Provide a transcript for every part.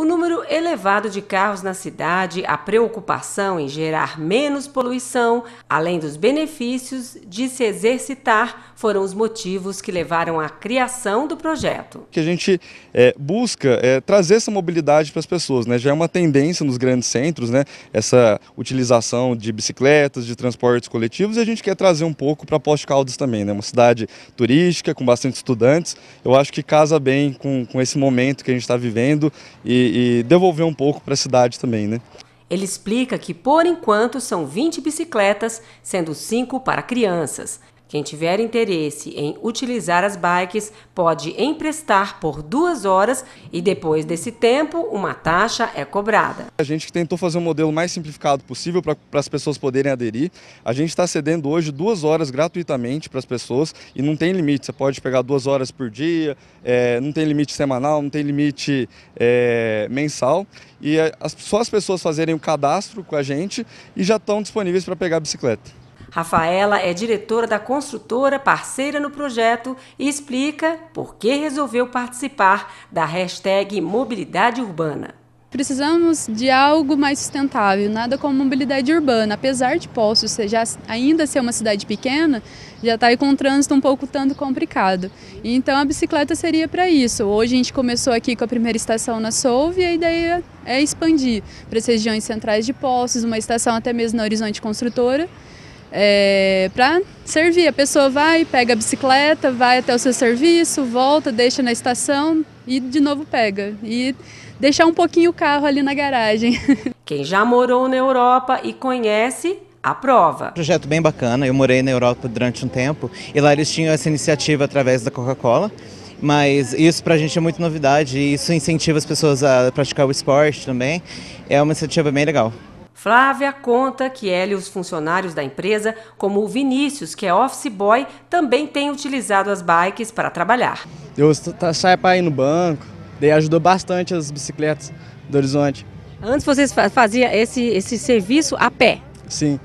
O número elevado de carros na cidade, a preocupação em gerar menos poluição, além dos benefícios de se exercitar, foram os motivos que levaram à criação do projeto. Que a gente é, busca é, trazer essa mobilidade para as pessoas, né? Já é uma tendência nos grandes centros, né? Essa utilização de bicicletas, de transportes coletivos, e a gente quer trazer um pouco para Posto Caldas também, né? Uma cidade turística com bastante estudantes. Eu acho que casa bem com, com esse momento que a gente está vivendo e e, devolver um pouco para a cidade também, né? Ele explica que, por enquanto, são 20 bicicletas, sendo 5 para crianças. Quem tiver interesse em utilizar as bikes pode emprestar por duas horas e depois desse tempo uma taxa é cobrada. A gente tentou fazer o um modelo mais simplificado possível para as pessoas poderem aderir. A gente está cedendo hoje duas horas gratuitamente para as pessoas e não tem limite. Você pode pegar duas horas por dia, é, não tem limite semanal, não tem limite é, mensal. E é, só as pessoas fazerem o cadastro com a gente e já estão disponíveis para pegar a bicicleta. Rafaela é diretora da construtora parceira no projeto e explica por que resolveu participar da hashtag Mobilidade Urbana. Precisamos de algo mais sustentável, nada como mobilidade urbana. Apesar de Poços seja ainda ser uma cidade pequena, já está aí com um trânsito um pouco tanto complicado. Então a bicicleta seria para isso. Hoje a gente começou aqui com a primeira estação na Solve e a ideia é expandir para as regiões centrais de Poços, uma estação até mesmo na Horizonte Construtora é, para servir. A pessoa vai, pega a bicicleta, vai até o seu serviço, volta, deixa na estação e de novo pega. E deixar um pouquinho o carro ali na garagem. Quem já morou na Europa e conhece aprova Projeto bem bacana. Eu morei na Europa durante um tempo e lá eles tinham essa iniciativa através da Coca-Cola. Mas isso para a gente é muito novidade e isso incentiva as pessoas a praticar o esporte também. É uma iniciativa bem legal. Flávia conta que ela e os funcionários da empresa, como o Vinícius, que é office boy, também têm utilizado as bikes para trabalhar. Eu tá, saio para ir no banco, daí ajudou bastante as bicicletas do Horizonte. Antes vocês faziam esse, esse serviço a pé? Sim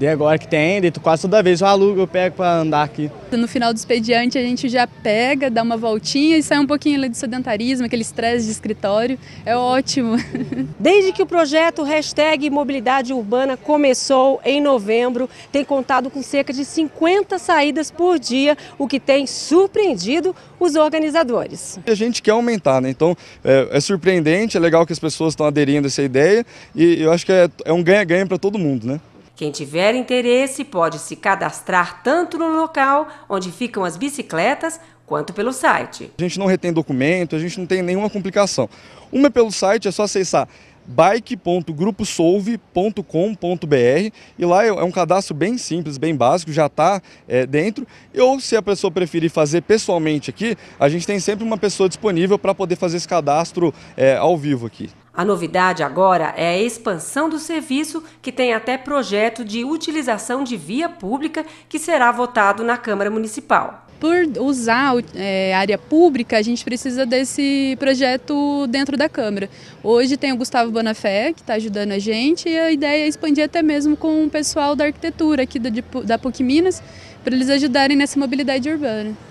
de agora que tem, daí quase toda vez eu alugo, eu pego para andar aqui. No final do expediente a gente já pega, dá uma voltinha e sai um pouquinho ali do sedentarismo, aquele estresse de escritório. É ótimo. Desde que o projeto hashtag Mobilidade Urbana começou em novembro, tem contado com cerca de 50 saídas por dia, o que tem surpreendido os organizadores. A gente quer aumentar, né? Então é, é surpreendente, é legal que as pessoas estão aderindo a essa ideia e eu acho que é, é um ganha-ganha para todo mundo, né? Quem tiver interesse pode se cadastrar tanto no local onde ficam as bicicletas quanto pelo site. A gente não retém documento, a gente não tem nenhuma complicação. Uma é pelo site, é só acessar bike.gruposolve.com.br e lá é um cadastro bem simples, bem básico, já está é, dentro. Ou se a pessoa preferir fazer pessoalmente aqui, a gente tem sempre uma pessoa disponível para poder fazer esse cadastro é, ao vivo aqui. A novidade agora é a expansão do serviço, que tem até projeto de utilização de via pública que será votado na Câmara Municipal por usar é, área pública, a gente precisa desse projeto dentro da Câmara. Hoje tem o Gustavo Bonafé, que está ajudando a gente, e a ideia é expandir até mesmo com o pessoal da arquitetura aqui da, da PUC Minas, para eles ajudarem nessa mobilidade urbana.